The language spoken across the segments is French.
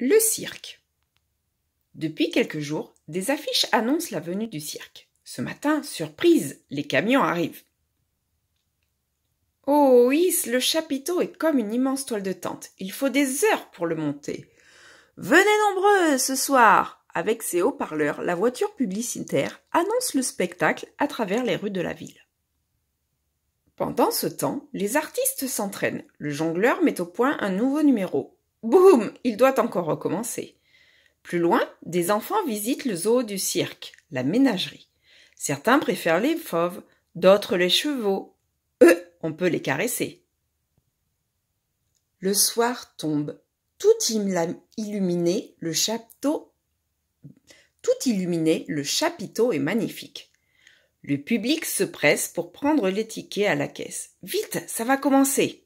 Le cirque. Depuis quelques jours, des affiches annoncent la venue du cirque. Ce matin, surprise, les camions arrivent. Oh, le chapiteau est comme une immense toile de tente. Il faut des heures pour le monter. Venez nombreux ce soir. Avec ses haut-parleurs, la voiture publicitaire annonce le spectacle à travers les rues de la ville. Pendant ce temps, les artistes s'entraînent. Le jongleur met au point un nouveau numéro. Boum Il doit encore recommencer. Plus loin, des enfants visitent le zoo du cirque, la ménagerie. Certains préfèrent les fauves, d'autres les chevaux. Eux, on peut les caresser. Le soir tombe. Tout illuminé, le château. Tout illuminé, le chapiteau est magnifique. Le public se presse pour prendre les tickets à la caisse. Vite, ça va commencer.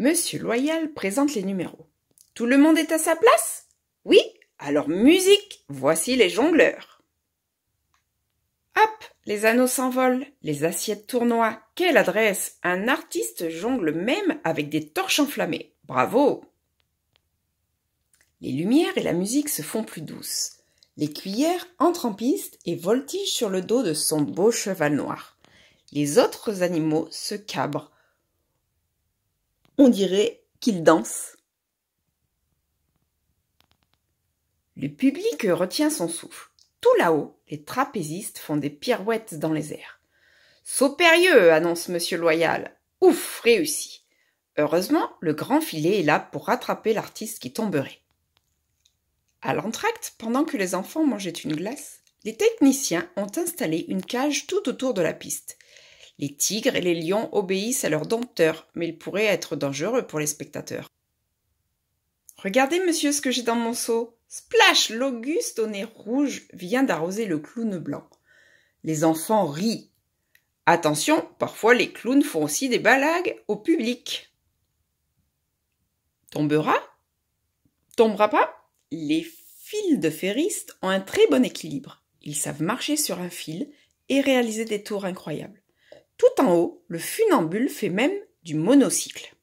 Monsieur Loyal présente les numéros. Tout le monde est à sa place Oui Alors musique Voici les jongleurs. Hop Les anneaux s'envolent, les assiettes tournoient. Quelle adresse Un artiste jongle même avec des torches enflammées. Bravo Les lumières et la musique se font plus douces. Les cuillères entrent en piste et voltigent sur le dos de son beau cheval noir. Les autres animaux se cabrent on dirait qu'il danse. Le public retient son souffle. Tout là-haut, les trapézistes font des pirouettes dans les airs. Sopérieux, annonce Monsieur Loyal. Ouf, réussi. Heureusement, le grand filet est là pour rattraper l'artiste qui tomberait. À l'entracte, pendant que les enfants mangeaient une glace, les techniciens ont installé une cage tout autour de la piste. Les tigres et les lions obéissent à leur dompteur, mais ils pourraient être dangereux pour les spectateurs. Regardez, monsieur, ce que j'ai dans mon seau. Splash, l'Auguste au nez rouge vient d'arroser le clown blanc. Les enfants rient. Attention, parfois les clowns font aussi des balagues au public. Tombera Tombera pas Les fils de ferristes ont un très bon équilibre. Ils savent marcher sur un fil et réaliser des tours incroyables. Tout en haut, le funambule fait même du monocycle.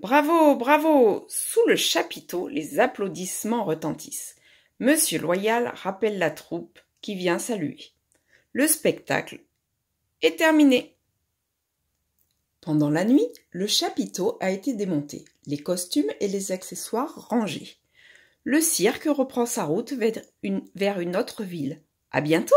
Bravo, bravo Sous le chapiteau, les applaudissements retentissent. Monsieur Loyal rappelle la troupe qui vient saluer. Le spectacle est terminé. Pendant la nuit, le chapiteau a été démonté, les costumes et les accessoires rangés. Le cirque reprend sa route vers une, vers une autre ville. À bientôt!